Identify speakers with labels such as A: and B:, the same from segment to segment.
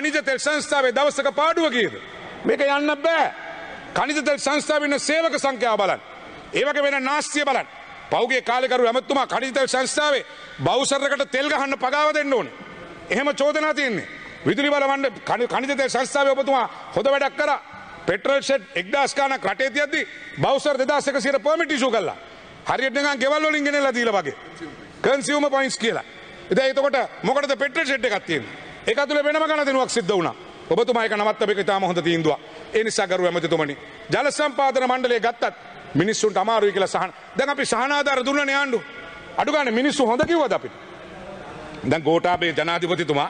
A: කනිජ තෙල් සංස්ථාවේ දවසක පාඩුව කීයද? මේක යන්න බෑ. කනිජ තෙල් සංස්ථාවේ ඉන්න සේවක සංඛ්‍යාව බලන්න. ඒ වගේ වෙන නාස්තිය බලන්න. පෞගේ කාලේකරු ඇමතුමා කනිජ තෙල් සංස්ථාවේ බවුසරකට තෙල් ගහන්න පගාව දෙන්න ඕනේ. එහෙම චෝදනා තියෙන්නේ. විදුලි බල මණ්ඩ කනිජ තෙල් සංස්ථාවේ ඔබතුමා හොද වැඩක් කරා. පෙට්‍රල් ෂෙඩ් 1000 ගානක් රටේ තියද්දි බවුසර් 2100 පර්මිට් ඉෂුව කළා. හරියට නිකන් ගෙවල් වලින් ගෙනල්ලා දීලා වගේ. කන්සියුමර් පොයින්ට්ස් කියලා. ඉතින් එතකොට මොකටද පෙට්‍රල් ෂෙඩ් එකක් තියෙන්නේ? ඒක තුළ වෙනම ගණදෙනුවක් සිද්ධ වුණා. ඔබතුමායක නවත්තපේක ඉතාම හොඳ තීන්දුවක්. ඒ නිසා ගරු ඇමතිතුමනි ජල සම්පාදන මණ්ඩලය ගත්තත් මිනිස්සුන්ට අමාරුයි කියලා සහන. දැන් අපි සහනාධාර දුන්නනේ ආණ්ඩු. අඩු ගානේ මිනිස්සු හොඳ කිව්වද අපිට? දැන් ගෝඨාභය ජනාධිපතිතුමා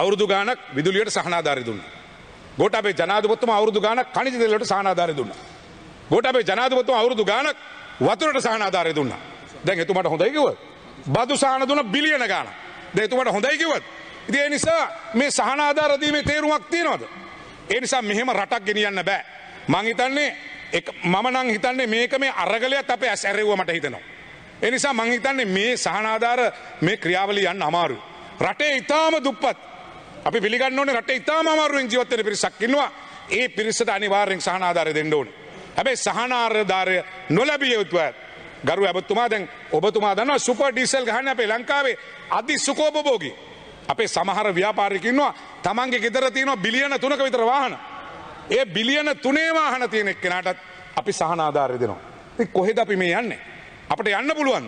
A: අවුරුදු ගාණක් විදුලියට සහනාධාරය දුන්නා. ගෝඨාභය ජනාධිපතිතුමා අවුරුදු ගාණක් කණිජ දෙලට සහනාධාරය දුන්නා. ගෝඨාභය ජනාධිපතිතුමා අවුරුදු ගාණක් වතුරට සහනාධාරය දුන්නා. දැන් එතුමාට හොඳයි කිව්වද? බදු සහන දුන්න බිලියන ගාණක්. දැන් එතුමාට හොඳයි කිව්වද? ඉතින් ඒ නිසා මේ සහන ආධාර දීමේ තේරුමක් තියනවද? ඒ නිසා මෙහෙම රටක් ගෙනියන්න බෑ. මං හිතන්නේ මම නම් හිතන්නේ මේක මේ අරගලයක් අපේ ඇස් ඇරෙව්ව මට හිතෙනවා. ඒ නිසා මං හිතන්නේ මේ සහන ආධාර මේ ක්‍රියාවලිය යන්න අමාරුයි. රටේ ඊටාම දුප්පත්. අපි පිළිගන්න ඕනේ රටේ ඊටාම අමාරුවෙන් ජීවත් වෙන පිරිසක් ඉන්නවා. ඒ පිරිසට අනිවාර්යෙන් සහන ආධාරය දෙන්න ඕනේ. හැබැයි සහන ආධාරය නොලැබිය යුතුයි. ගරු ඇබතුමා දැන් ඔබතුමා දන්නවා සුපර් ඩීසල් ගහන්න අපේ ලංකාවේ අධි සුකෝපභෝගී අපේ සමහර ව්‍යාපාරිකින්වා තමන්ගේ ගෙදර තියෙනවා බිලියන තුනක විතර වාහන. ඒ බිලියන තුනේ වාහන තියෙන එක්කෙනටත් අපි සහනාධාරය දෙනවා. කොහෙද අපි මේ යන්නේ. අපට යන්න පුළුවන්.